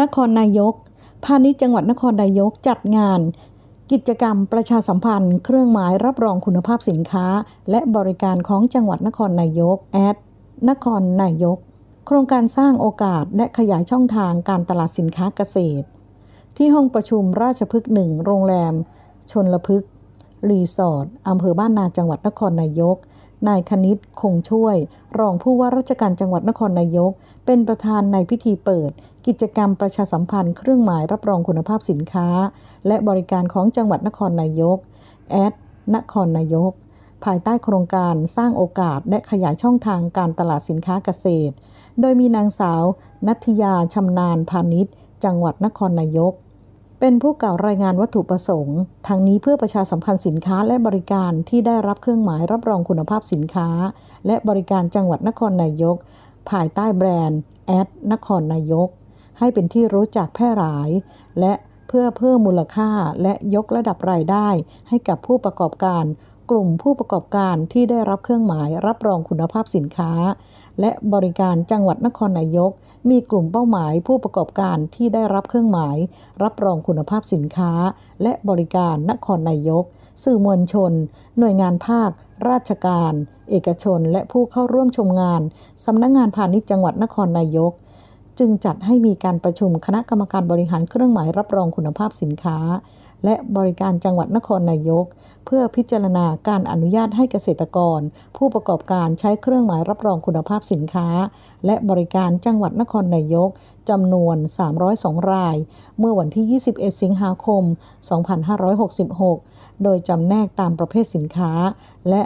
นครนายก พาณิชย์จังหวัดนครนายกจัดงาน กิจกรรมประชาสัมพันธ์เครื่องหมายรับรองคุณภาพสินค้า และบริการของจังหวัดนครนายกแอดนครนายก โครงการสร้างโอกาสและขยายช่องทางการตลาดสินค้าเกษตร ที่ห้องประชุมราชพฤกษ์หนึ่งโรงแรมชนลพฤกษ์รีสอร์ทอำเภอบ้านนาจังหวัดนครนายกนายคณิตคงช่วยรองผู้ว่าราชการจังหวัดนครนายก เป็นประธานในพิธีเปิด กิจกรรมประชาสัมพันธ์เครื่องหมายรับรองคุณภาพสินค้า และบริการของจังหวัดนครนายกแอดนครนายกภายใต้โครงการสร้างโอกาสและขยายช่องทางการตลาดสินค้าเกษตร โดยมีนางสาว นัทยาชำนาญพาณิชย์จังหวัดนครนายกเป็นผู้กล่าวรายงานวัตถุประสงค์ทางนี้เพื่อประชาสัมพันธ์สินค้าและบริการที่ได้รับเครื่องหมายรับรองคุณภาพสินค้า และบริการจังหวัดนครนายก ภายใต้แบรนด์แอดนครนายก ให้เป็นที่รู้จักแพร่หลาย และเพื่อเพิ่มมูลค่าและยกระดับรายได้ ให้กับผู้ประกอบการกลุ่มผู้ประกอบการที่ได้รับเครื่องหมายรับรองคุณภาพสินค้าและบริการจังหวัดนครนายก มีกลุ่มเป้าหมายผู้ประกอบการที่ได้รับเครื่องหมายรับรองคุณภาพสินค้าและบริการนครนายก สื่อมวลชน หน่วยงานภาคราชการ เอกชน และผู้เข้าร่วมชมงาน สำนักงงานพาณิชย์จังหวัดนครนายก จึงจัดให้มีการประชุมคณะกรรมการบริหารเครื่องหมายรับรองคุณภาพสินค้าและบริการจังหวัดนครนายก เพื่อพิจารณาการอนุญาตให้เกษตรกร ผู้ประกอบการใช้เครื่องหมายรับรองคุณภาพสินค้า และบริการจังหวัดนครนายก จำนวน 302 ราย เมื่อวันที่ 21 สิงหาคม 2566 โดยจำแนกตามประเภทสินค้า และ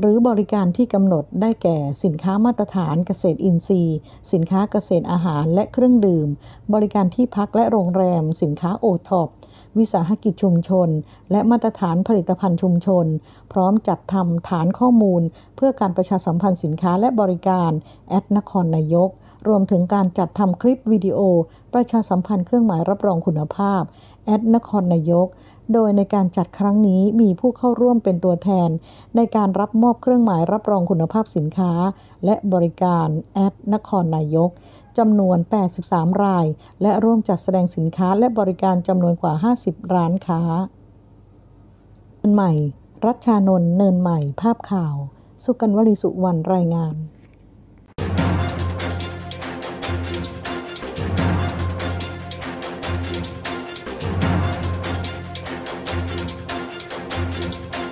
หรือบริการที่กำหนดได้แก่สินค้ามาตรฐานเกษตรอินทรีย์ สินค้าเกษตรอาหารและเครื่องดื่ม บริการที่พักและโรงแรมสินค้าโอท็อปวิสาหกิจชุมชน และมาตรฐานผลิตภัณฑ์ชุมชน พร้อมจัดทำฐานข้อมูล เพื่อการประชาสัมพันธ์สินค้าและบริการ แอดนครนายก รวมถึงการจัดทำคลิปวิดีโอ ประชาสัมพันธ์เครื่องหมายรับรองคุณภาพ แอดนครนายกโดยในการจัดครั้งนี้มีผู้เข้าร่วมเป็นตัวแทน ในการรับมอบเครื่องหมายรับรองคุณภาพสินค้า และบริการ แอดนครนายกจำนวน 83 ราย และร่วมจัดแสดงสินค้าและบริการจำนวนกว่า 50 ร้านค้าใหม่ รัชชานนเนินใหม่ภาพข่าว สุกันวลีสุวรรณรายงาน